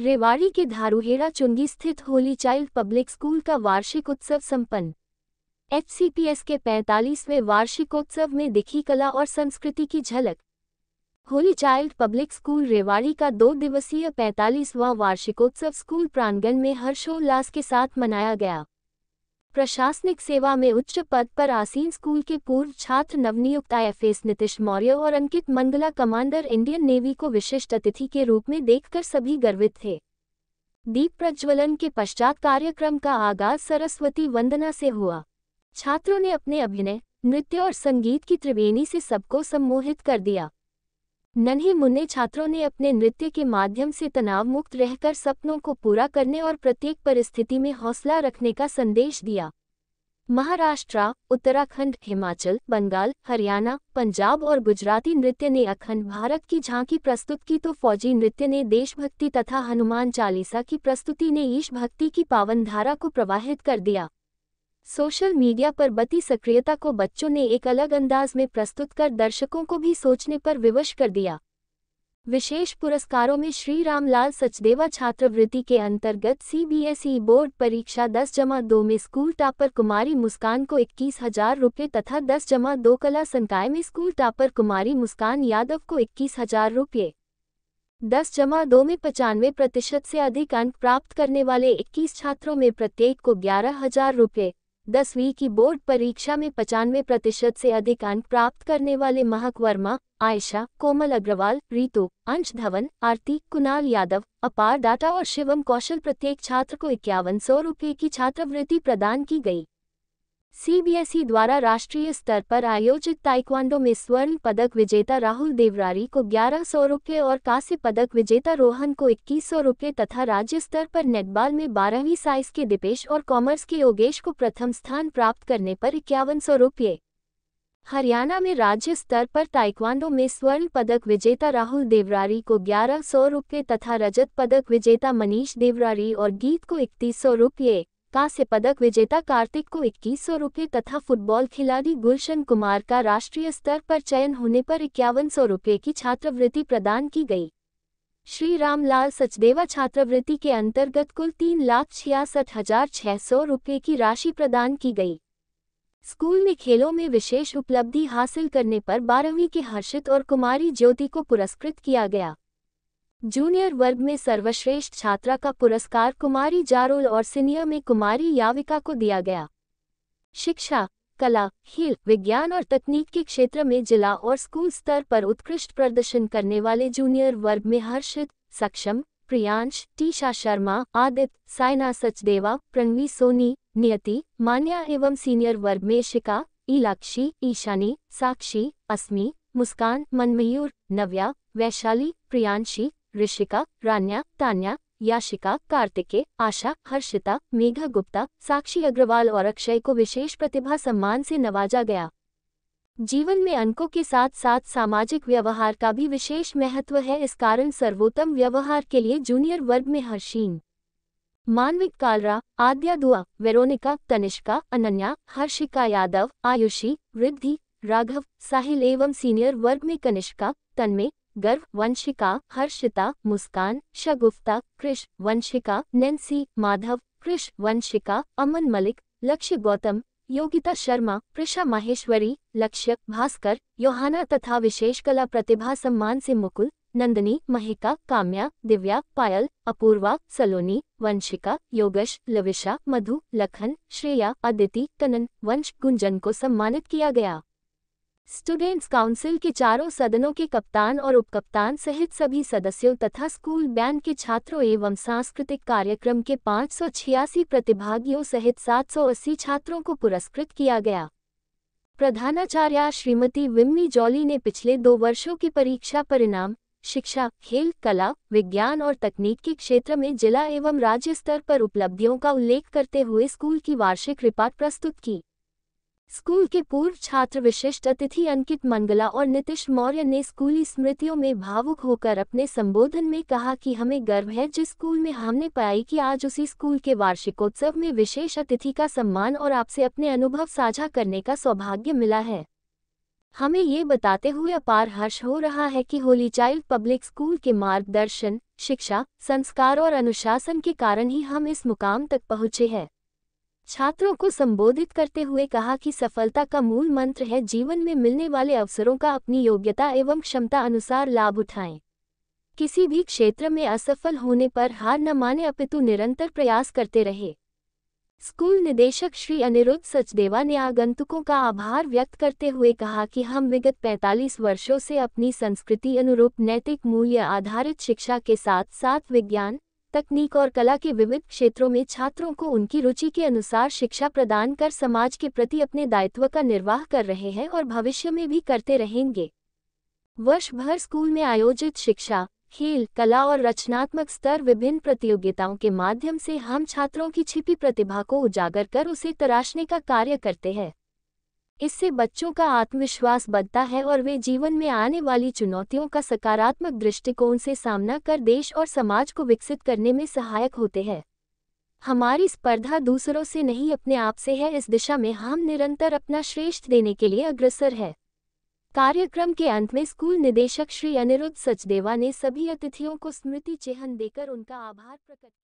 रेवाड़ी के धारूहेरा चुंगी स्थित होली चाइल्ड पब्लिक स्कूल का वार्षिक उत्सव संपन्न एफसीपीएस के 45वें वार्षिकोत्सव में दिखी कला और संस्कृति की झलक holy child public school Rewari का दो दिवसीय पैंतालीसवां वार्षिकोत्सव स्कूल प्रांगण में हर्षोल्लास के साथ मनाया गया प्रशासनिक सेवा में उच्च पद पर आसीन स्कूल के पूर्व छात्र नवनियुक्त एस नितिश मौर्य और Ankit Mangla commander Indian navy को विशिष्ट अतिथि के रूप में देखकर सभी गर्वित थे दीप प्रज्वलन के पश्चात कार्यक्रम का आगाज सरस्वती वंदना से हुआ छात्रों ने अपने अभिनय नृत्य और संगीत की त्रिवेणी से सबको सम्मोहित कर दिया नन्हे मुन्ने छात्रों ने अपने नृत्य के माध्यम से तनाव मुक्त रहकर सपनों को पूरा करने और प्रत्येक परिस्थिति में हौसला रखने का संदेश दिया महाराष्ट्र उत्तराखंड हिमाचल बंगाल हरियाणा पंजाब और गुजराती नृत्य ने अखंड भारत की झांकी प्रस्तुत की तो फौजी नृत्य ने देशभक्ति तथा हनुमान चालीसा की प्रस्तुति ने ईश भक्ति की पावन धारा को प्रवाहित कर दिया सोशल मीडिया पर बती सक्रियता को बच्चों ने एक अलग अंदाज में प्रस्तुत कर दर्शकों को भी सोचने पर विवश कर दिया विशेष पुरस्कारों में श्री रामलाल सचदेवा छात्रवृत्ति के अंतर्गत सीबीएसई बोर्ड परीक्षा दस जमा दो में स्कूल टापर कुमारी मुस्कान को इक्कीस हजार रुपये तथा दस जमा दो कला संकाय में स्कूल टापर कुमारी मुस्कान यादव को इक्कीस हजार रुपये दस जमा दो में पचानवे प्रतिशत से अधिक अंक प्राप्त करने वाले इक्कीस छात्रों में प्रत्येक को ग्यारह हजार रुपये दसवीं की बोर्ड परीक्षा में पचानवे प्रतिशत से अधिक अंक प्राप्त करने वाले महक वर्मा आयशा कोमल अग्रवाल रीतु अंश धवन आरती कुणाल यादव अपार डाटा और शिवम कौशल प्रत्येक छात्र को इक्यावन सौ रुपये की छात्रवृत्ति प्रदान की गई सीबीएसई e द्वारा राष्ट्रीय स्तर पर आयोजित ताइक्वांडो में स्वर्ण पदक विजेता राहुल देवरारी को ग्यारह सौ रुपये और कांस्य पदक विजेता रोहन को इक्कीस सौ रुपये तथा राज्य स्तर पर नेटबॉल में बारहवीं साइज के दिपेश और कॉमर्स के योगेश को प्रथम स्थान प्राप्त करने पर इक्यावन सौ रुपये हरियाणा में राज्य स्तर पर ताइक्वांडो में स्वर्ण पदक विजेता राहुल देवरारी को ग्यारह सौ रुपये तथा रजत पदक विजेता मनीष देवरारी और गीत को इकतीस सौ रुपये कांस्य पदक विजेता कार्तिक को इक्कीस सौ रुपये तथा फुटबॉल खिलाड़ी गुलशन कुमार का राष्ट्रीय स्तर पर चयन होने पर इक्यावन सौ रुपये की छात्रवृत्ति प्रदान की गई श्री रामलाल सचदेवा छात्रवृत्ति के अंतर्गत कुल तीन लाख छियासठ हजार छः सौ रुपये की राशि प्रदान की गई स्कूल में खेलों में विशेष उपलब्धि हासिल करने पर बारहवीं के हर्षित और कुमारी ज्योति को पुरस्कृत किया गया जूनियर वर्ग में सर्वश्रेष्ठ छात्रा का पुरस्कार कुमारी जारोल और सीनियर में कुमारी याविका को दिया गया शिक्षा कला खेल विज्ञान और तकनीक के क्षेत्र में जिला और स्कूल स्तर पर उत्कृष्ट प्रदर्शन करने वाले जूनियर वर्ग में हर्षित सक्षम प्रियांश टीशा शर्मा आदित्य साइना सचदेवा प्रणवी सोनी नियति मान्या एवं सीनियर वर्ग में शिका ईलाक्षी ईशानी साक्षी अस्मी मुस्कान मनमयूर नव्या वैशाली प्रियांशी ऋषिका रान्या तान्या याशिका कार्तिके आशा हर्षिता मेघा गुप्ता साक्षी अग्रवाल और अक्षय को विशेष प्रतिभा सम्मान से नवाजा गया जीवन में अंकों के साथ साथ सामाजिक व्यवहार का भी विशेष महत्व है इस कारण सर्वोत्तम व्यवहार के लिए जूनियर वर्ग में हर्षीन मानविक कालरा आद्या दुआ वेरोनिका तनिष्का अनन्या हर्षिका यादव आयुषी वृद्धि राघव साहिल एवं सीनियर वर्ग में कनिष्का तन्मय गर्व वंशिका हर्षिता मुस्कान शगुफ्ता कृष वंशिका नेंसी माधव कृष वंशिका अमन मलिक लक्ष्य गौतम योगिता शर्मा प्रिशा माहेश्वरी लक्ष्य भास्कर योहाना तथा विशेष कला प्रतिभा सम्मान से मुकुल नंदनी महिका काम्या दिव्या पायल अपूर्वा सलोनी वंशिका योगश लविशा मधु लखन श्रेया अदिति कनन वंश गुंजन को सम्मानित किया गया स्टूडेंट्स काउंसिल के चारों सदनों के कप्तान और उपकप्तान सहित सभी सदस्यों तथा स्कूल बैंड के छात्रों एवं सांस्कृतिक कार्यक्रम के पाँच प्रतिभागियों सहित सात छात्रों को पुरस्कृत किया गया प्रधानाचार्य श्रीमती विम्मी जॉली ने पिछले दो वर्षों के परीक्षा परिणाम शिक्षा खेल कला विज्ञान और तकनीक के क्षेत्र में जिला एवं राज्य स्तर पर उपलब्धियों का उल्लेख करते हुए स्कूल की वार्षिक रिपोर्ट प्रस्तुत की स्कूल के पूर्व छात्र विशिष्ट अतिथि अंकित मंगला और नितिश मौर्य ने स्कूली स्मृतियों में भावुक होकर अपने संबोधन में कहा कि हमें गर्व है जिस स्कूल में हमने पाई कि आज उसी स्कूल के वार्षिकोत्सव में विशेष अतिथि का सम्मान और आपसे अपने अनुभव साझा करने का सौभाग्य मिला है हमें ये बताते हुए अपार हर्ष हो रहा है कि होली चाइल्ड पब्लिक स्कूल के मार्गदर्शन शिक्षा संस्कार और अनुशासन के कारण ही हम इस मुकाम तक पहुँचे हैं छात्रों को संबोधित करते हुए कहा कि सफलता का मूल मंत्र है जीवन में मिलने वाले अवसरों का अपनी योग्यता एवं क्षमता अनुसार लाभ उठाएं किसी भी क्षेत्र में असफल होने पर हार न माने अपितु निरंतर प्रयास करते रहे स्कूल निदेशक श्री अनिरुद्ध सचदेवा ने आगंतुकों का आभार व्यक्त करते हुए कहा कि हम विगत 45 वर्षों से अपनी संस्कृति अनुरूप नैतिक मूल्य आधारित शिक्षा के साथ साथ विज्ञान तकनीक और कला के विविध क्षेत्रों में छात्रों को उनकी रुचि के अनुसार शिक्षा प्रदान कर समाज के प्रति अपने दायित्व का निर्वाह कर रहे हैं और भविष्य में भी करते रहेंगे वर्ष भर स्कूल में आयोजित शिक्षा खेल कला और रचनात्मक स्तर विभिन्न प्रतियोगिताओं के माध्यम से हम छात्रों की छिपी प्रतिभा को उजागर कर उसे तराशने का कार्य करते हैं इससे बच्चों का आत्मविश्वास बढ़ता है और वे जीवन में आने वाली चुनौतियों का सकारात्मक दृष्टिकोण से सामना कर देश और समाज को विकसित करने में सहायक होते हैं हमारी स्पर्धा दूसरों से नहीं अपने आप से है इस दिशा में हम निरंतर अपना श्रेष्ठ देने के लिए अग्रसर है कार्यक्रम के अंत में स्कूल निदेशक श्री अनिरुद्ध सचदेवा ने सभी अतिथियों को स्मृति चिन्ह देकर उनका आभार प्रकट किया